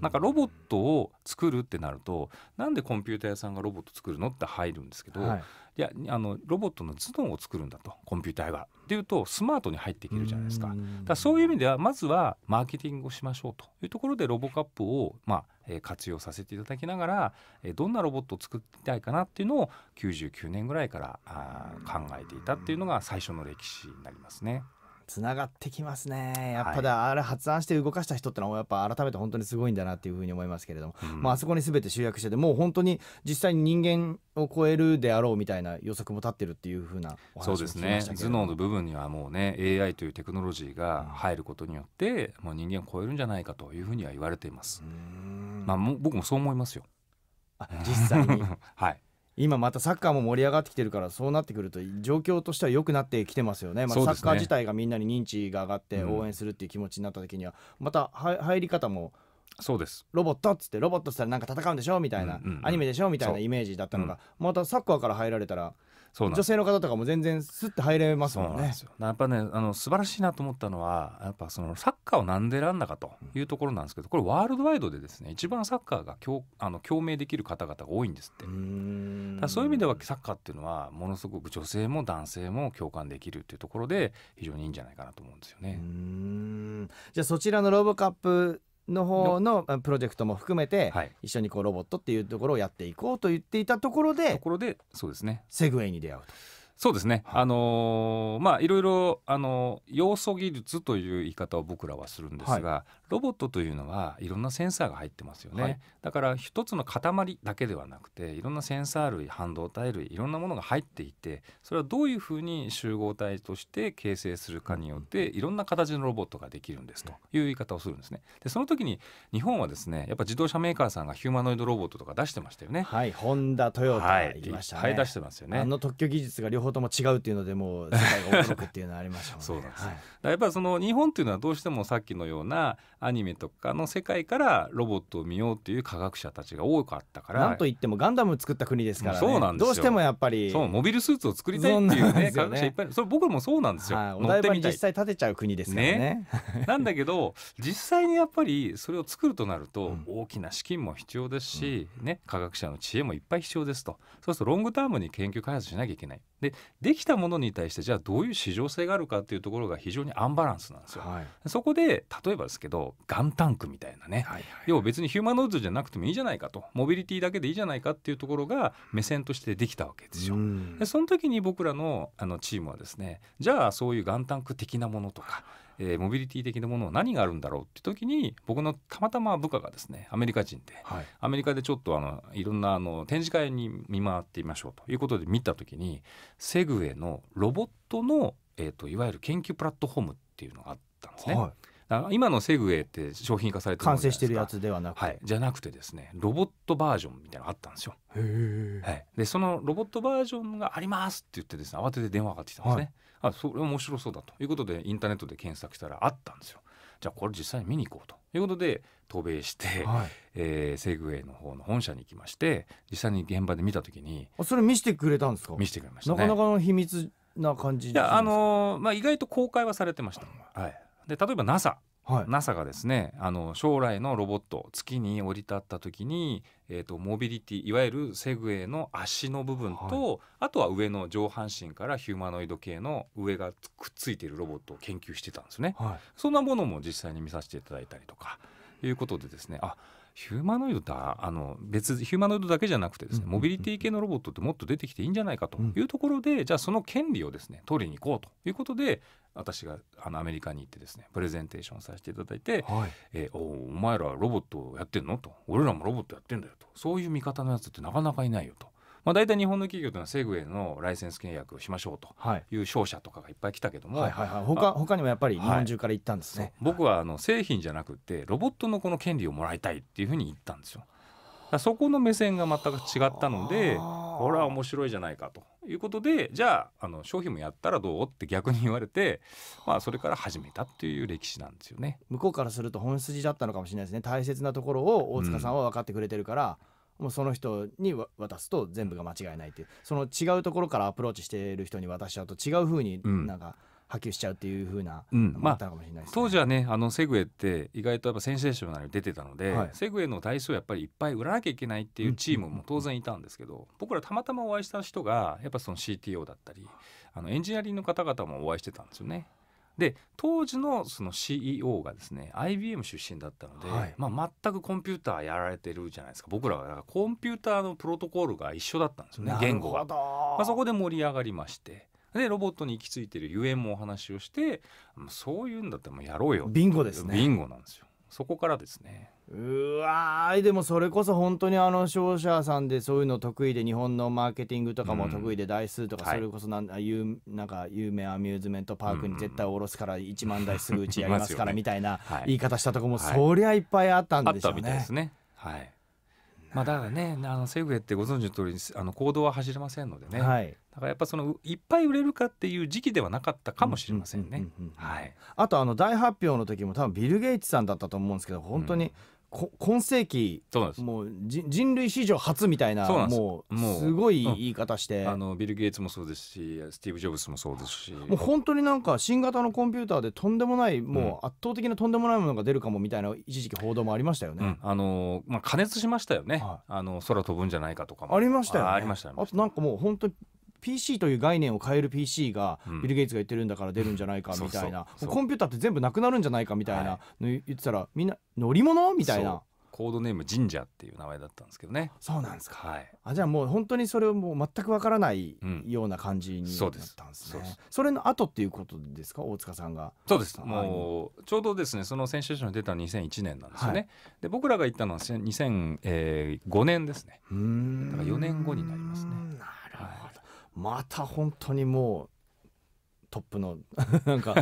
なんかロボットを作るってなるとなんでコンピューター屋さんがロボット作るのって入るんですけど、はい、いやあのロボットの頭脳を作るんだとコンピューターが。っていうとスマートに入っていけるじゃないですか。だそういう意味ではまずはマーケティングをしましょうというところでロボカップを、まあえー、活用させていただきながら、えー、どんなロボットを作りたいかなっていうのを99年ぐらいからあ考えていたっていうのが最初の歴史になりますね。つながってきますねやっぱだ、はい、あれ発案して動かした人ってのはやっぱ改めて本当にすごいんだなっていうふうに思いますけれども、うん、まあ、あそこに全て集約しててもう本当に実際に人間を超えるであろうみたいな予測も立ってるっていうふうなそうですね頭脳の部分にはもうね AI というテクノロジーが入ることによって、うん、もう人間を超えるんじゃないかというふうには言われています。まあ、も僕もそう思いますよ。実際に <laughs> はい今またサッカーも盛り上がってきてるからそうなってくると状況としては良くなってきてますよね,、まあ、サッカー自体がみんなに認知が上がって応援するっていう気持ちになった時には、また入り方もそうですロボットっつってロボットしたらなんか戦うんでしょみたいな、アニメでしょみたいなイメージだったのが、またサッカーから入られたら女性の方とかも全然すって入れますもんね。んやっぱねあの素晴らしいなと思ったのはやっぱそのサッカーをなんで選んだかというところなんですけどこれワールドワイドでですね一番サッカーが共あの共鳴できる方々が多いんですってだそういう意味ではサッカーっていうのはものすごく女性も男性も共感できるっていうところで非常にいいんじゃないかなと思うんですよね。じゃあそちらのローブカップの方のプロジェクトも含めて、はい、一緒にこうロボットっていうところをやっていこうと言っていたところでところでそうですねセグウェイに出会うと。そうですね、はい、あのー、まあいろいろあの要素技術という言い方を僕らはするんですが、はい、ロボットというのはいろんなセンサーが入ってますよね、はい、だから一つの塊だけではなくていろんなセンサー類半導体類いろんなものが入っていてそれはどういうふうに集合体として形成するかによっていろんな形のロボットができるんですという言い方をするんですねでその時に日本はですねやっぱ自動車メーカーさんがヒューマノイドロボットとか出してましたよねはいホンダトヨタ、はい、いい出してますよねあの特許技術が両方法とも違うっていうのでもう <laughs> 世界が驚くっていうのはありましたもんね。そうなんです、やっぱりその日本っていうのはどうしてもさっきのようなアニメとかの世界からロボットを見ようっていう科学者たちが多かったから。なんといってもガンダム作った国ですからね。そうなんですどうしてもやっぱり。そうモビルスーツを作りたいっていうね、ね、科学者いっぱい。それ僕もそうなんですよ。はい、お台場に実際建てちゃう国ですからね。ね <laughs> なんだけど実際にやっぱりそれを作るとなると、大きな資金も必要ですし、うん、ね科学者の知恵もいっぱい必要ですと。そうするとロングタームに研究開発しなきゃいけない。でできたものに対してじゃあどういう市場性があるかっていうところが非常にアンバランスなんですよ。はい、そこで例えばですけどガンタンクみたいなね、はいはい、要は別にヒューマノイズじゃなくてもいいじゃないかとモビリティだけでいいじゃないかっていうところが目線としてできたわけですよ。でその時に僕らのあのチームはですねじゃあそういうガンタンク的なものとかえー、モビリティ的なものは何があるんだろうって時に僕のたまたま部下がですねアメリカ人で、はい、アメリカでちょっとあのいろんなあの展示会に見回ってみましょうということで見た時にセグウェイのロボットの、えーと、いわゆる研究プラットフォームっていうのがあったんですね。はい今のセグウェイって商品化されて完成してるやつではなくて、はい、じゃなくてですねロボットバージョンみたいなのあったんですよ。はい、でそのロボットバージョンがありますって言ってですね慌てて電話がかかってきたんですね。はいあそれ面白そうだということでインターネットで検索したらあったんですよ。じゃあこれ実際に見に行こうということで渡米して、はい、えー、セグウェイの方の本社に行きまして実際に現場で見た時にそれ見せてくれたんですか見せてくれました、ね、なかなかの秘密な感じいやあのー、まあ、意外と公開はされてました、はい、で例えば NASA はい、NASA がですねあの将来のロボット月に降り立った時に、えーと、モビリティいわゆるセグウェイの足の部分と、はい、あとは上の上半身からヒューマノイド系の上がくっついているロボットを研究してたんですね。はい、そんなものも実際に見させていただいたりとかいうことでですねあヒューマノイドっあの別ヒューマノイドだけじゃなくてですね、モビリティ系のロボットってもっと出てきていいんじゃないかというところで、じゃあその権利をですね取りに行こうということで私があのアメリカに行ってですねプレゼンテーションさせていただいて「はい、えー、おお前らロボットやってんの?」と「俺らもロボットやってんだよ」と「そういう見方のやつってなかなかいないよ」と。まあ、大体日本の企業というのはセグウェイのライセンス契約をしましょうという商社とかがいっぱい来たけども、はいはいはい、他他にもやっぱり日本中から行ったんですね、はい、僕はあの製品じゃなくてロボットのこの権利をもらいたいっていうふうに言ったんですよ。そこの目線が全く違ったのでこれは面白いじゃないかということでじゃああの商品もやったらどうって逆に言われて、まあ、それから始めたっていう歴史なんですよね向こうからすると本筋だったのかもしれないですね大切なところを大塚さんは分かってくれてるから、もうその人に渡すと全部が間違いないっていうその違うところからアプローチしてる人に渡しちゃうと違うふうになんか、波及しちゃうっていうふな、うんまあ、当時はねあのセグウェイって意外とやっぱセンセーショナルに出てたので、はい、セグウェイの台数をやっぱりいっぱい売らなきゃいけないっていうチームも当然いたんですけど、僕らたまたまお会いした人がやっぱその CTO だったりあのエンジニアリングの方々もお会いしてたんですよね。で当時のその CEO がですね IBM 出身だったので、はい、まあ、全くコンピューターやられてるじゃないですか僕らはだからコンピューターのプロトコルが一緒だったんですよね言語が、まあ、そこで盛り上がりましてでロボットに行き着いてるゆえんもお話をしてそういうんだったらもうやろうよビンゴですねビンゴなんですよそこからですねうわでもそれこそ本当にあの商社さんでそういうの得意で日本のマーケティングとかも得意で台数とかそれこそなん,、はい、なんか有名アミューズメントパークに絶対おろすから1万台すぐうちやりますからみたいな言い方したとこもそりゃいっぱいあったんでしょうね。はい、まあ、だからねあのセグウェイってご存知の通りあの行動は走れませんのでね、はい、だからやっぱそのいっぱい売れるかっていう時期ではなかったかもしれませんね。あとあの大発表の時も多分ビル・ゲイツさんだったと思うんですけど本当に今世紀もう人類史上初みたいなもうすごい言い方して、うん、あのビル・ゲイツもそうですしスティーブ・ジョブズもそうですしもう本当になんか新型のコンピューターでとんでもない、もう圧倒的なとんでもないものが出るかもみたいな一時期報道もありましたよね、うん、あのまあ、加熱しましたよね、はい、あの空飛ぶんじゃないかとかもありましたよ、ね、ありましたあとなんかもう本当 PC という概念を変える PC がビル・ゲイツが言ってるんだから出るんじゃないかみたいなコンピューターって全部なくなるんじゃないかみたいなの言ってたらみんな乗り物みたいな。コードネーム神社っていう名前だったんですけどねそうなんですか、はい、あじゃあもう本当にそれをもう全くわからないような感じになったんですね、うん、そすそすそれの後っていうことですか大塚さんがそうですもうちょうどですねその先週セ出たの2001年なんですよね、はい、で僕らが行ったのは2005年ですねだから4年後になりますねなるほど、はいまた本当にもうトップの <laughs> なんか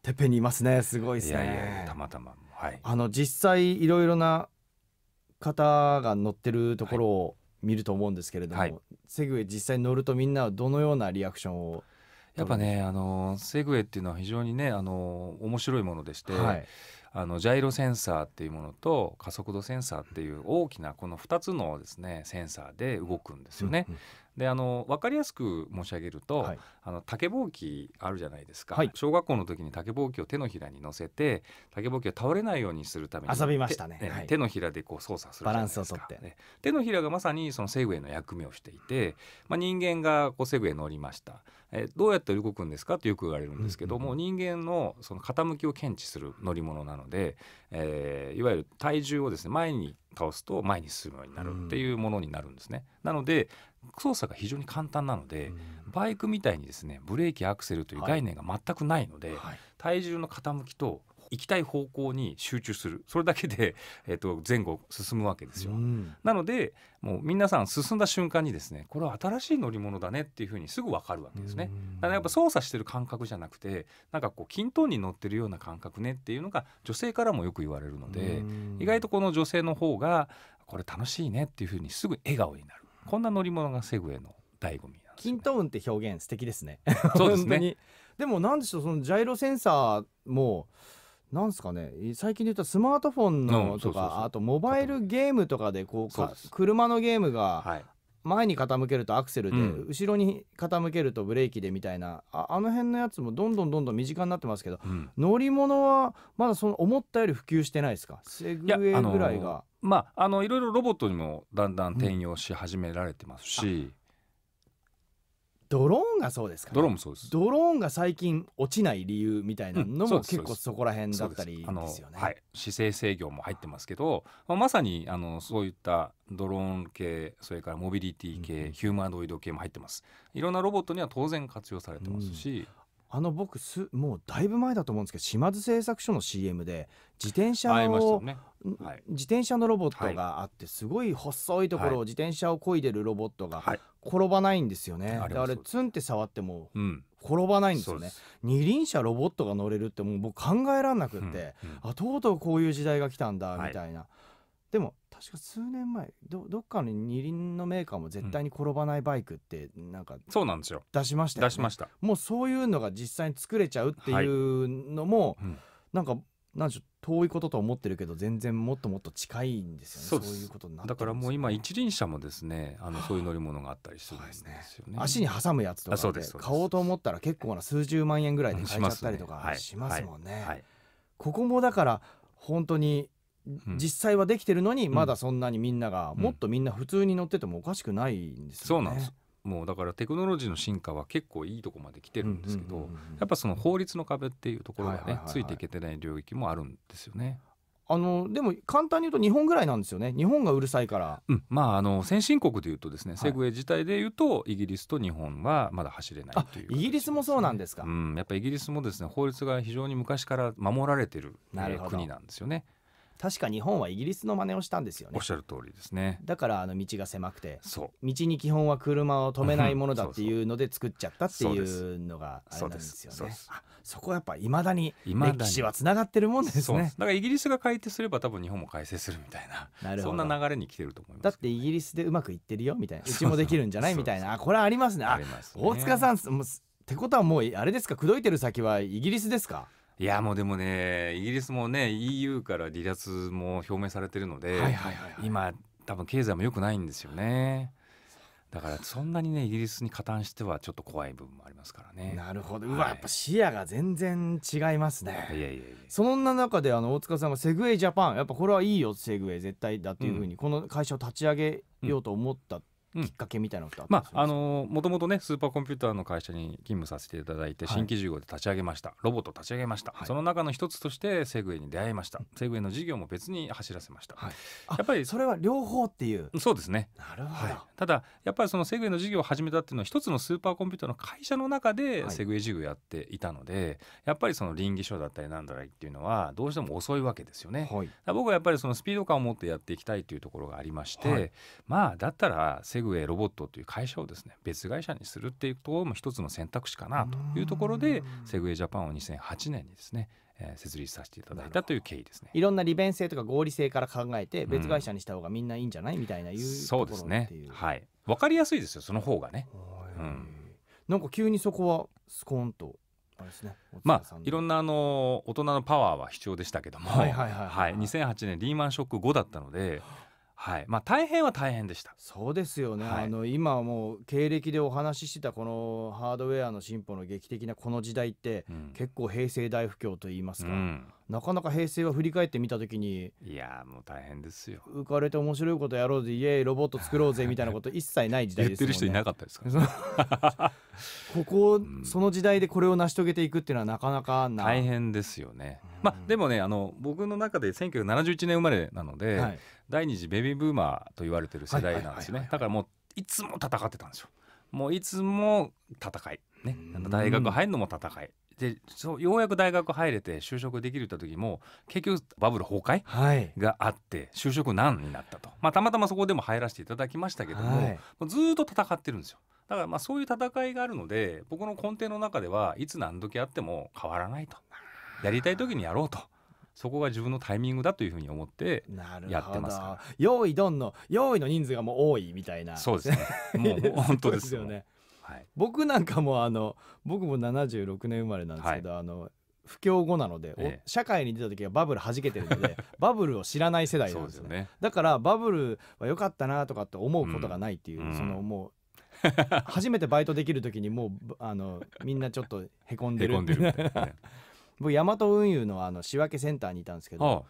てっぺんにいますねすごいですねいやいやたまたま、はい、あの実際いろいろな方が乗ってるところを見ると思うんですけれども、はい、セグウェイ実際乗るとみんなはどのようなリアクションをやっぱねあのセグウェイっていうのは非常にねあの面白いものでして、はい、あのジャイロセンサーっていうものと加速度センサーっていう大きなこの2つのですねセンサーで動くんですよね。うんうん、であの分かりやすく申し上げると、はい、あの竹ぼうきあるじゃないですか、はい、小学校の時に竹ぼうきを手のひらに乗せて竹ぼうきを倒れないようにするために遊びましたね、はい、手のひらでこう操作するバランスをとって、ね、手のひらがまさにそのセグウェイの役目をしていて、まあ、人間がこうセグウェイ乗りました、えどうやって動くんですかってよく言われるんですけども、うんうん、人間のその傾きを検知する乗り物なので、えー、いわゆる体重をですね前に倒すと前に進むようになるっていうものになるんですね。なので操作が非常に簡単なので、バイクみたいにですねブレーキアクセルという概念が全くないので、はい、体重の傾きと行きたい方向に集中するそれだけで、<laughs> えー、と前後進むわけですよ、うん、なのでもう皆さん進んだ瞬間にですねこれは新しい乗り物だねっていうふうにすぐ分かるわけですね、だからやっぱ操作してる感覚じゃなくてなんかこう均等に乗ってるような感覚ねっていうのが女性からもよく言われるので、意外とこの女性の方がこれ楽しいねっていうふうにすぐ笑顔になるこんな乗り物がセグウェイの醍醐味なんです、ね、均等運って表現素敵ですね <laughs> そうですねでもなんでしょうそのジャイロセンサーもなんですかね最近で言うとスマートフォンのとか、あとモバイルゲームとかでこう車のゲームが前に傾けるとアクセルで、うん、後ろに傾けるとブレーキでみたいなああの辺のやつもどんどんどんどん身近になってますけど、うん、乗り物はまだその思ったより普及してないですかセグウェイぐらいが。いまあ、あのいろいろロボットにもだんだん転用し始められてますし、ドローンがそうですか、ね、ドローンもそうですドローンが最近落ちない理由みたいなのも、うん、結構そこら辺だったりですよね、はい、姿勢制御も入ってますけど、まあ、まさにあのそういったドローン系それからモビリティ系、うん、ヒューマノイド系も入ってますいろんなロボットには当然活用されてますし、うんあの僕すもうだいぶ前だと思うんですけど島津製作所の CM で自転車を、ねはい、自転車のロボットがあって、すごい細いところを自転車を漕いでるロボットが転ばないんですよね、はい、あれツンって触っても転ばないんですよね、うん、二輪車ロボットが乗れるってもう僕考えらんなくって、うんうん、あとうとうこういう時代が来たんだみたいな、はい、でも確か数年前どどっかの二輪のメーカーも絶対に転ばないバイクってなんか、そうなんですよ出しました、ね、出しましたもうそういうのが実際に作れちゃうっていうのも、はいうん、なんかなんでしょう遠いことと思ってるけど全然もっともっと近いんですよねそういうことになって、ね、だからもう今一輪車もですねあのそういう乗り物があったりするんですよね、ね、足に挟むやつとかで買おうと思ったら結構な数十万円ぐらいで買えちゃったりとかしますもんね、ねはいはいはい、ここもだから本当に実際はできてるのにまだそんなにみんなが、もっとみんな普通に乗っててもおかしくないんですよね。そうなんですもうだからテクノロジーの進化は結構いいとこまで来てるんですけど、やっぱその法律の壁っていうところがね、ついていけてない領域もあるんですよね。あのでも簡単に言うと日本ぐらいなんですよね日本がうるさいから、うん、まああの先進国でいうとですね、はい、セグウェイ自体でいうとイギリスと日本はまだ走れないという、ね、イギリスもそうなんですか、うん、やっぱイギリスもですね法律が非常に昔から守られてる、ね、国なんですよね。確か日本はイギリスの真似をしたんですよねおっしゃる通りですねだからあの道が狭くて道に基本は車を止めないものだっていうので作っちゃったっていうのがあれなんですよねそこはやっぱいまだに歴史はつながってるもんですねだからイギリスが改定すれば多分日本も改正するみたいななそんな流れに来てると思いますだってイギリスでうまくいってるよみたいなうちもできるんじゃないみたいなこれありますねあります、ね、大塚さんってことはもうあれですか口説いてる先はイギリスですかいやもうでもねイギリスもね EU から離脱も表明されてるので、はいはいはいはい、今多分経済も良くないんですよね。だからそんなにねイギリスに加担してはちょっと怖い部分もありますからね。なるほど、うわ、はい、やっぱ視野が全然違いますね。いやいやいやそんな中であの大塚さんがセグウェイジャパンやっぱこれはいいよセグウェイ絶対だっていうふうに、ん、この会社を立ち上げようと思ったっきっかけみたいなことあうん、まああのもともとねスーパーコンピューターの会社に勤務させていただいて、新規事業で立ち上げました、ロボット立ち上げました、はい、その中の一つとしてセグウェイに出会いました、セグウェイの事業も別に走らせました、はい、やっぱりそれは両方っていうそうですねなるほど、ただやっぱりそのセグウェイの事業を始めたっていうのは一つのスーパーコンピューターの会社の中でセグウェイ事業やっていたので、やっぱりその倫理書だったりなんだりっていうのはどうしても遅いわけですよね、僕はやっぱりそのスピード感を持ってやっていきたいというところがありまして、まあだったらセググウェイロボットという会社をですね別会社にするっていうことも一つの選択肢かなというところでセグウェイジャパンを2008年にですねえ設立させていただいたという経緯ですねいろんな利便性とか合理性から考えて別会社にした方がみんないいんじゃない、みたいないうそうですねはい分かりやすいですよその方がね、うん、なんか急にそこはスコーンとあですね、まあいろんなあの大人のパワーは必要でしたけども、はい2008年リーマンショック後だったのではい、まあ大変は大変でした。そうですよね。はい、あの今もう経歴でお話ししてたこのハードウェアの進歩の劇的なこの時代って、うん、結構平成大不況と言いますか、うん、なかなか平成は振り返ってみた時に、いやもう大変ですよ。浮かれて面白いことやろうぜ、イエイロボット作ろうぜみたいなこと <laughs> 一切ない時代ですもんね。言ってる人いなかったですか、ここ、うん、その時代でこれを成し遂げていくっていうのはなかなかな大変ですよね。まあでもねあの僕の中で1971年生まれなので、はい、第二次ベビーブーマーと言われてる世代なんですねだからもういつも戦ってたんですよもういつも戦いね大学入るのも戦いでそうようやく大学入れて就職できるって時も結局バブル崩壊があって、就職難になったと、まあ、たまたまそこでも入らせていただきましたけども、はい、もうずっと戦ってるんですよだからまあそういう戦いがあるので僕の根底の中ではいつ何時あっても変わらないとやりたい時にやろうとそこが自分のタイミングだというふうに思ってやってます用意どんの用意の人数がもう多いみたいなそうですねもう本当ですよね、はい、僕なんかもあの僕も76年生まれなんですけど、はい、あの不況後なので、ええ、社会に出た時はバブルはじけてるので <laughs> バブルを知らない世代なんですね、ね、だからバブルは良かったなとかって思うことがないっていう、うん、そのもう初めてバイトできる時にもうあのみんなちょっとへこんでるへこんでる、ね、僕ヤマト運輸のあの仕分けセンターにいたんですけど、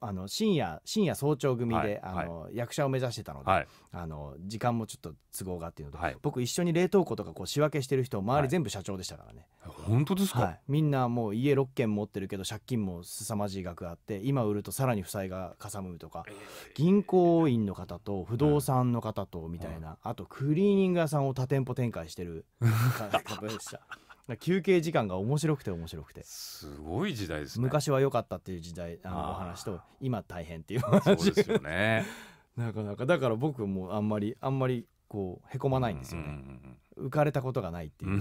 あの深夜深夜早朝組で、はい、あの、はい、役者を目指してたので、はい、あの時間もちょっと都合がっていうのと、僕一緒に冷凍庫とかこう仕分けしてる人周り全部社長でしたからね、本当ですか、みんなもう家6軒持ってるけど借金も凄まじい額あって今売るとさらに負債がかさむとか、銀行員の方と不動産の方とみたいな、あとクリーニング屋さんを多店舗展開してる <laughs> 方でした。休憩時間が面白くて面白くてすごい時代ですね昔は良かったっていう時代あのお話と今大変っていう話そうですよね <laughs> なかなかだから僕もあんまりあんまりこうへこまないんですよね、浮かれたことがないっていう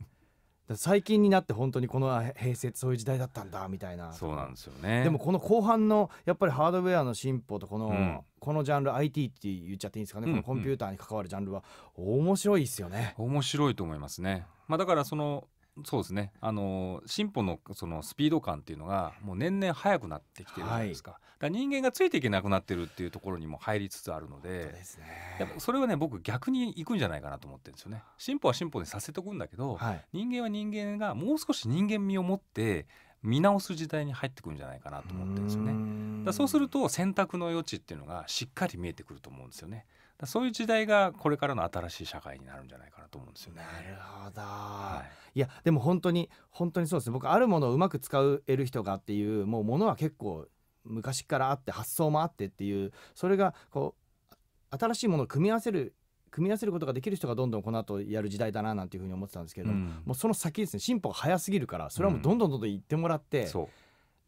<laughs> 最近になって本当にこの平成そういう時代だったんだみたいなそうなんですよねでもこの後半のやっぱりハードウェアの進歩とこの、うん、このジャンル IT って言っちゃっていいんですかね、うんうん、このコンピューターに関わるジャンルは面白いですよね面白いと思いますねまあ、だからそのそうですねあの進歩のそのスピード感っていうのがもう年々速くなってきてるじゃないですかはい、だ人間がついていけなくなってるっていうところにも入りつつあるので、ね、それはね僕逆にいくんじゃないかなと思ってるんですよね進歩は進歩でさせておくんだけど、はい、人間は人間がもう少し人間味を持って見直す時代に入ってくるんじゃないかなと思ってるんですよね。だそうすると選択の余地っていうのがしっかり見えてくると思うんですよね。そういう時代がこれからの新しい社会になるんじゃないかなと思うんですよね。なるほど、はい、いやでも本当に本当にそうですね僕あるものをうまく使える人がっていうもうものは結構昔からあって発想もあってっていうそれがこう新しいものを組み合わせる組み合わせることができる人がどんどんこの後やる時代だななんていうふうに思ってたんですけれども、うん、もうその先ですね進歩が早すぎるからそれはもうどんどんどんどん言ってもらって、うん、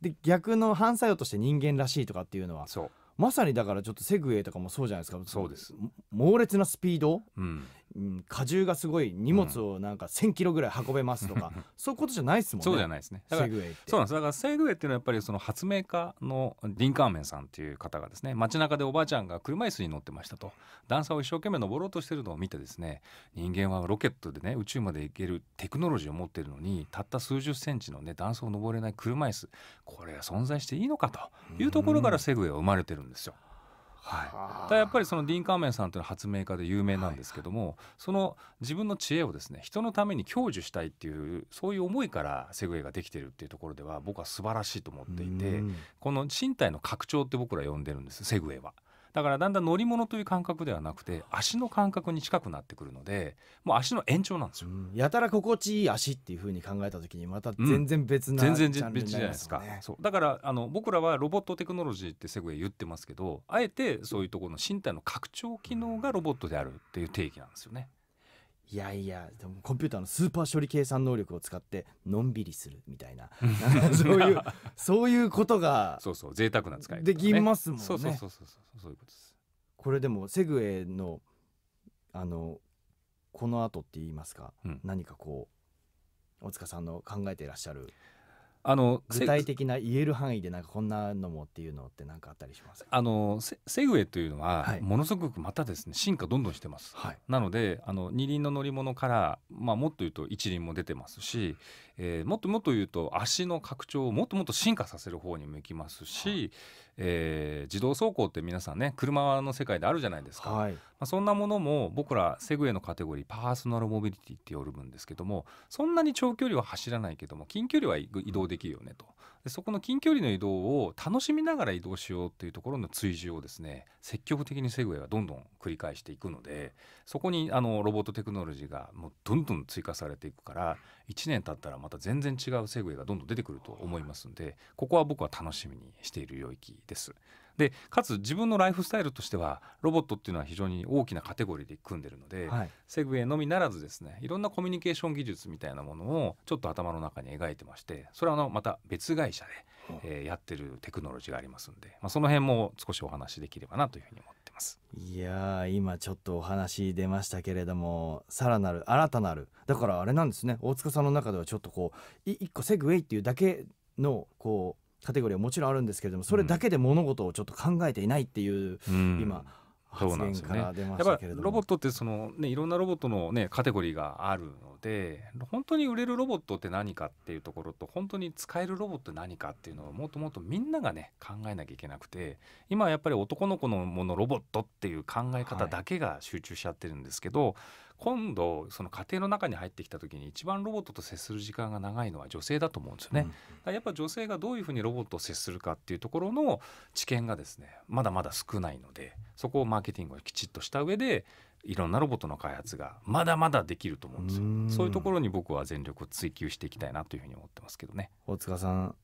で逆の反作用として人間らしいとかっていうのはそうまさにだからちょっとセグウェイとかもそうじゃないですかそうです猛烈なスピード、うん、うん、荷重がすごい荷物をなんか1,000キロぐらい運べますとか、うん、<laughs> そういうことじゃないですもんね。そうじゃないですね。セグウェイってそうなんです。だからセグウェイっていうのはやっぱりその発明家のリンカーメンさんっていう方がですね、街中でおばあちゃんが車椅子に乗ってましたと、段差を一生懸命登ろうとしてるのを見てですね、人間はロケットでね宇宙まで行けるテクノロジーを持ってるのに、たった数十センチのね段差を登れない車椅子、これが存在していいのかというところからセグウェイは生まれてるんですよ。うんはい、だやっぱりそのディーン・カーメンさんというのは発明家で有名なんですけども、はい、その自分の知恵をですね人のために享受したいっていうそういう思いからセグウェイができてるっていうところでは僕は素晴らしいと思っていてこの身体の拡張って僕ら呼んでるんですセグウェイは。だからだんだん乗り物という感覚ではなくて足の感覚に近くなってくるのでもう足の延長なんですよ、うん、やたら心地いい足っていうふうに考えた時にまた全然別な、うん、全然別じゃないですかそうだからあの僕らはロボットテクノロジーってセグウェイ言ってますけどあえてそういうところの身体の拡張機能がロボットであるっていう定義なんですよね。いやいやでもコンピューターのスーパー処理計算能力を使ってのんびりするみたいなそういうそういうことがそうそう贅沢な使いね、できますもんねそうそうそうそうそういうことですこれでもセグウェイのあのこの後って言いますか、うん、何かこう大塚さんの考えていらっしゃるあの具体的な言える範囲でなんかこんなのもっていうのって何かあったりしますあのセグウェイというのはものすごくまたですね、はい、進化どんどんしてます、はい、なのであの二輪の乗り物から、まあ、もっと言うと一輪も出てますし、えー、もっともっと言うと足の拡張をもっともっと進化させる方に向きますし、はいえー、自動走行って皆さんね車の世界であるじゃないですか、はい、まあ、そんなものも僕らセグウェイのカテゴリーパーソナルモビリティって呼ぶんですけどもそんなに長距離は走らないけども近距離は移動できるよねとでそこの近距離の移動を楽しみながら移動しようっていうところの追従をですね積極的にセグウェイはどんどん繰り返していくのでそこにあのロボットテクノロジーがもうどんどん追加されていくから1年経ったらまた全然違うセグウェイがどんどん出てくると思いますんでここは僕は楽しみにしている領域です。でかつ自分のライフスタイルとしてはロボットっていうのは非常に大きなカテゴリーで組んでるので、はい、セグウェイのみならずですねいろんなコミュニケーション技術みたいなものをちょっと頭の中に描いてましてそれはあのまた別会社で、えー、やってるテクノロジーがありますんで、まあ、その辺も少しお話しできればなというふうに思ってます。ますいや今ちょっとお話出ましたけれどもさらなる新たなるだからあれなんですね大塚さんの中ではちょっとこう一個セグウェイっていうだけのこうカテゴリーはもちろんあるんですけれどもそれだけで物事をちょっと考えていないっていう、うん、今そうなんですよね。やっぱりロボットってその、ね、いろんなロボットの、ね、カテゴリーがあるので本当に売れるロボットって何かっていうところと本当に使えるロボット何かっていうのをもっともっとみんながね考えなきゃいけなくて今やっぱり男の子のものロボットっていう考え方だけが集中しちゃってるんですけど、はい今度その家庭の中に入ってきた時に一番ロボットと接する時間が長いのは女性だと思うんですよね。うん、やっぱ女性がどういうふうにロボットを接するかっていうところの知見がですねまだまだ少ないのでそこをマーケティングをきちっとした上でいろんなロボットの開発がまだまだできると思うんですよ。そういうところに僕は全力を追求していきたいなというふうに思ってますけどね。大塚さん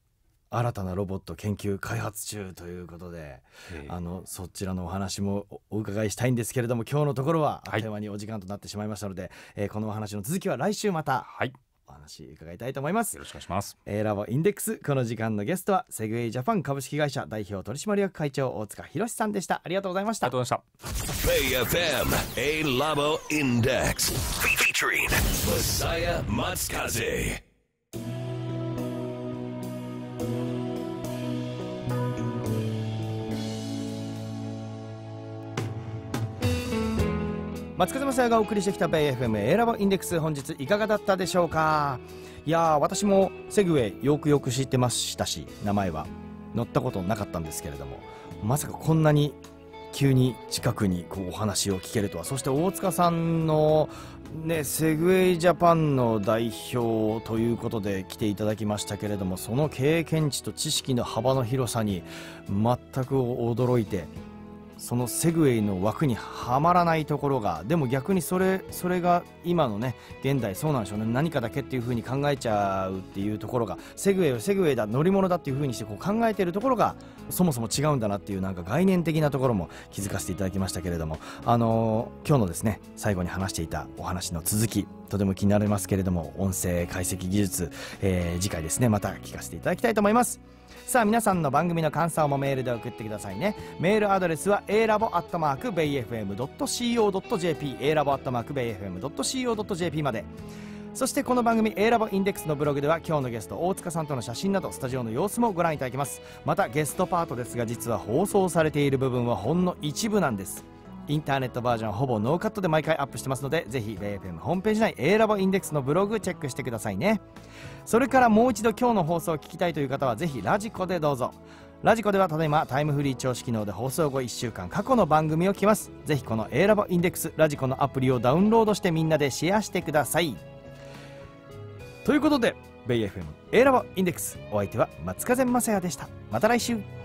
新たなロボット研究開発中ということであのそちらのお話もお伺いしたいんですけれども今日のところはあっという間にお時間となってしまいましたので、はい、えー、このお話の続きは来週また、はい、お話伺いたいと思いますよろしくお願いします、えー、ラボインデックスこの時間のゲストはセグウェイジャパン株式会社代表取締役会長大塚博さんでしたありがとうございましたありがとうございました AFM A Labo i n d e Featuring Masaya Matsukaze 松風正也がお送りしてきた b a FM エラボインデックス本日いかがだったでしょうかいや私もセグウェイよくよく知ってましたし名前は乗ったことなかったんですけれどもまさかこんなに急に近くにこうお話を聞けるとはそして大塚さんの、ね、セグウェイジャパンの代表ということで来ていただきましたけれどもその経験値と知識の幅の広さに全く驚いてそのセグウェイの枠にはまらないところがでも逆にそれそれが今のね現代そうなんでしょうね何かだけっていう風に考えちゃうっていうところがセグウェイはセグウェイだ乗り物だっていう風にしてこう考えてるところがそもそも違うんだなっていうなんか概念的なところも気づかせていただきましたけれどもあのー、今日のですね最後に話していたお話の続きとても気になりますけれども音声解析技術、えー、次回ですねまた聞かせていただきたいと思いますさあ皆さんの番組の感想もメールで送ってくださいねメールアドレスは a ラボアットマーク bayfm.co.jp a ラボアットマーク bayfm.co.jp までそしてこの番組 A ラボインデックスのブログでは今日のゲスト大塚さんとの写真などスタジオの様子もご覧いただけますまたゲストパートですが実は放送されている部分はほんの一部なんですインターネットバージョンほぼノーカットで毎回アップしてますのでぜひ BFM ホームページ内 A ラボインデックスのブログチェックしてくださいねそれからもう一度今日の放送を聞きたいという方はぜひラジコでどうぞラジコではただいまタイムフリー調子機能で放送後1週間過去の番組を聞きますぜひこの A ラボインデックスラジコのアプリをダウンロードしてみんなでシェアしてくださいということで BFM A ラボインデックスお相手は松風正也でしたまた来週